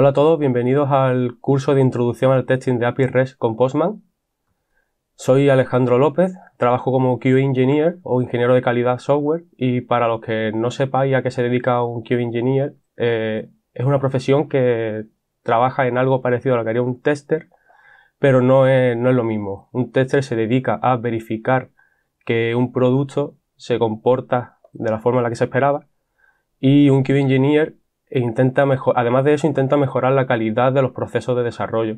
Hola a todos, bienvenidos al curso de introducción al testing de API REST con Postman. Soy Alejandro López, trabajo como QA Engineer o ingeniero de calidad software y para los que no sepáis a qué se dedica un QA Engineer, eh, es una profesión que trabaja en algo parecido a lo que haría un tester, pero no es, no es lo mismo. Un tester se dedica a verificar que un producto se comporta de la forma en la que se esperaba y un QA Engineer e intenta mejor, además de eso, intenta mejorar la calidad de los procesos de desarrollo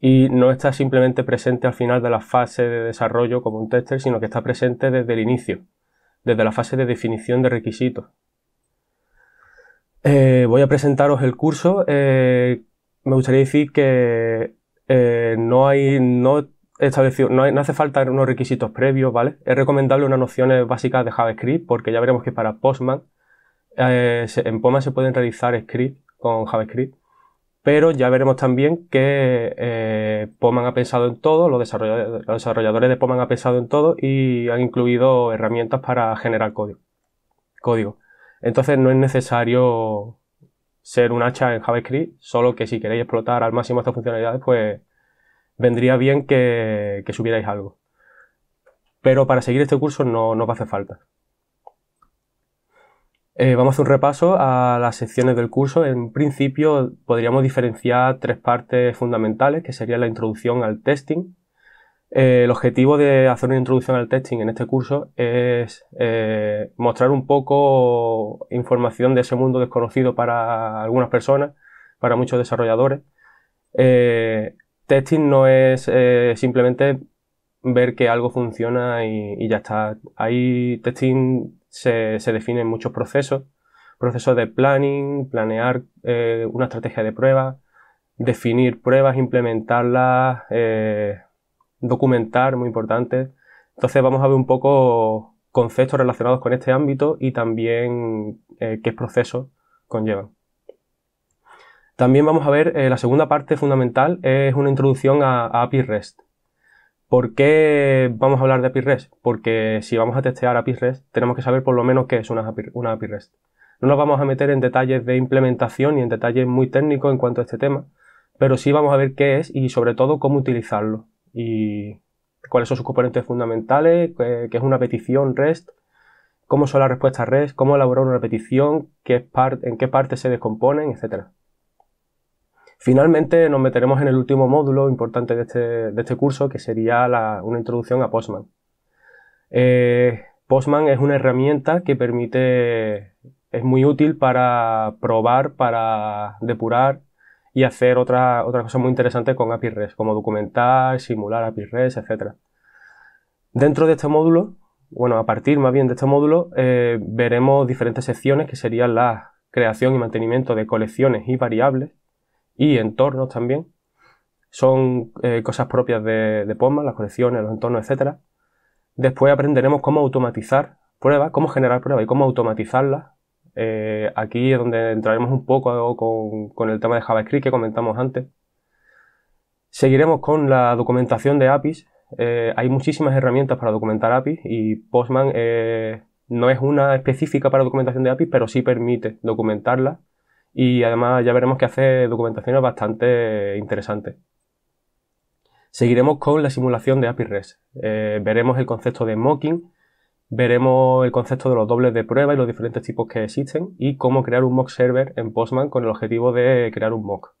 y no está simplemente presente al final de la fase de desarrollo como un tester, sino que está presente desde el inicio, desde la fase de definición de requisitos. Eh, voy a presentaros el curso. Eh, me gustaría decir que eh, no hay, no no hace falta unos requisitos previos, ¿vale? Es recomendable unas nociones básicas de JavaScript, porque ya veremos que para Postman eh, en Poma se pueden realizar scripts con JavaScript, pero ya veremos también que eh, ha pensado en todo, los desarrolladores, de Poman han pensado en todo y han incluido herramientas para generar código. código. Entonces no es necesario ser un hacha en JavaScript, solo que si queréis explotar al máximo estas funcionalidades, pues vendría bien que, subierais algo. Pero para seguir este curso no, no va falta. Eh, vamos a hacer un repaso a las secciones del curso. En principio podríamos diferenciar tres partes fundamentales, que sería la introducción al testing. Eh, el objetivo de hacer una introducción al testing en este curso es eh, mostrar un poco información de ese mundo desconocido para algunas personas, para muchos desarrolladores. testing no es simplemente ver que algo funciona y, y ya está. Hay testing se, definen muchos procesos, procesos de planning, planear eh, una estrategia de pruebas, definir pruebas, implementarlas, eh, documentar, muy importante. Entonces vamos a ver un poco conceptos relacionados con este ámbito y también eh, qué procesos conllevan. También vamos a ver la segunda parte fundamental, es una introducción a API REST. ¿Por qué vamos a hablar de API REST? Porque si vamos a testear API REST, tenemos que saber por lo menos qué es una API, REST. No nos vamos a meter en detalles de implementación y en detalles muy técnicos en cuanto a este tema, pero sí vamos a ver qué es y sobre todo cómo utilizarlo y cuáles son sus componentes fundamentales, qué es una petición REST, cómo son las respuestas REST, cómo elaborar una petición, qué en qué partes se descomponen, etcétera. Finalmente nos meteremos en el último módulo importante de este, este curso, que sería una introducción a Postman. Eh, Postman es una herramienta que permite, es muy útil para probar, para depurar y hacer otras otra cosas muy interesantes con API RES, como documentar, simular API Res, etc. Dentro de este módulo, bueno, a partir más bien de este módulo, eh, veremos diferentes secciones que serían la creación y mantenimiento de colecciones y variables, y entornos también. Son eh, cosas propias de, Postman, las colecciones, los entornos, etc. Después aprenderemos cómo automatizar pruebas, cómo generar pruebas y cómo automatizarlas. Eh, aquí es donde entraremos un poco con, el tema de JavaScript que comentamos antes. Seguiremos con la documentación de APIs. Eh, hay muchísimas herramientas para documentar APIs y Postman no es una específica para documentación de APIs, pero sí permite documentarla y además ya veremos que hace documentaciones bastante interesantes. Seguiremos con la simulación de API res eh, veremos el concepto de mocking, veremos el concepto de los dobles de prueba y los diferentes tipos que existen y cómo crear un mock server en Postman con el objetivo de crear un mock.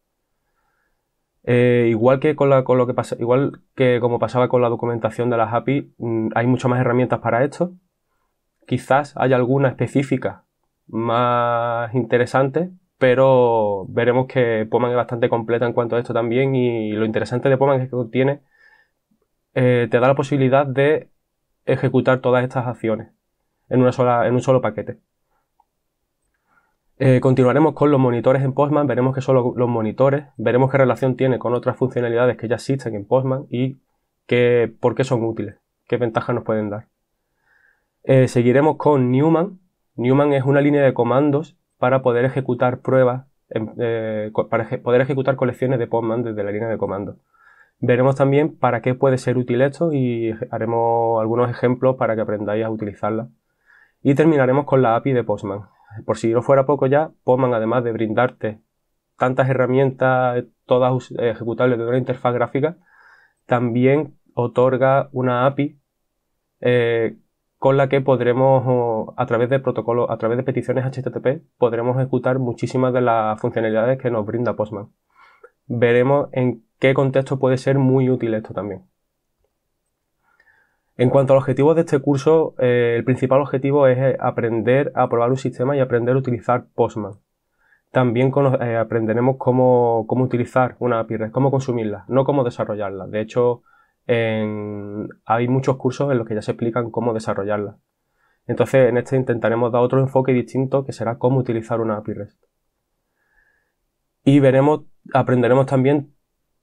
Eh, igual que con, lo que igual que como pasaba con la documentación de las API, mm, hay muchas más herramientas para esto. Quizás haya alguna específica más interesante, pero veremos que Postman es bastante completa en cuanto a esto también y lo interesante de Postman es que tiene, eh, te da la posibilidad de ejecutar todas estas acciones en, una sola, en un solo paquete. Eh, continuaremos con los monitores en Postman, veremos qué son los monitores, veremos qué relación tiene con otras funcionalidades que ya existen en Postman y por qué son útiles, qué ventajas nos pueden dar. Eh, seguiremos con Newman. Newman es una línea de comandos para poder ejecutar pruebas, em, eh, para poder ejecutar colecciones de Postman desde la línea de comando. Veremos también para qué puede ser útil esto y haremos algunos ejemplos para que aprendáis a utilizarla. Y terminaremos con la API de Postman. Por si no fuera poco ya, Postman además de brindarte tantas herramientas, todas ejecutables de una interfaz gráfica, también otorga una API eh, con la que podremos, a través de protocolos, a través de peticiones HTTP, podremos ejecutar muchísimas de las funcionalidades que nos brinda Postman. Veremos en qué contexto puede ser muy útil esto también. En cuanto al objetivo de este curso, eh, el principal objetivo es eh, aprender a probar un sistema y aprender a utilizar Postman. También eh, aprenderemos cómo, cómo utilizar una API cómo consumirla, no cómo desarrollarla. De hecho, hay muchos cursos en los que ya se explican cómo desarrollarla. Entonces, en este intentaremos dar otro enfoque distinto que será cómo utilizar una API REST. Y veremos, aprenderemos también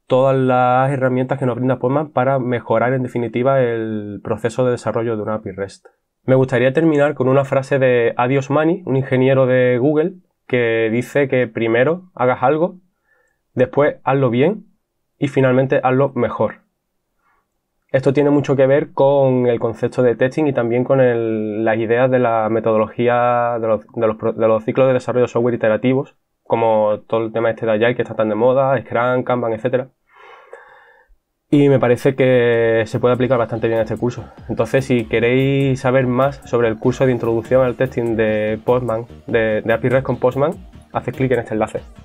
todas las herramientas que nos brinda Postman para mejorar en definitiva el proceso de desarrollo de una API REST. Me gustaría terminar con una frase de Adios Mani, un ingeniero de Google, que dice que primero hagas algo, después hazlo bien y finalmente hazlo mejor. Esto tiene mucho que ver con el concepto de testing y también con las ideas de la metodología de los, ciclos de desarrollo de software iterativos, como todo el tema este de Agile que está tan de moda, Scrum, Kanban, etc. Y me parece que se puede aplicar bastante bien este curso. Entonces, si queréis saber más sobre el curso de introducción al testing de Postman, de, de API REST con Postman, haced clic en este enlace.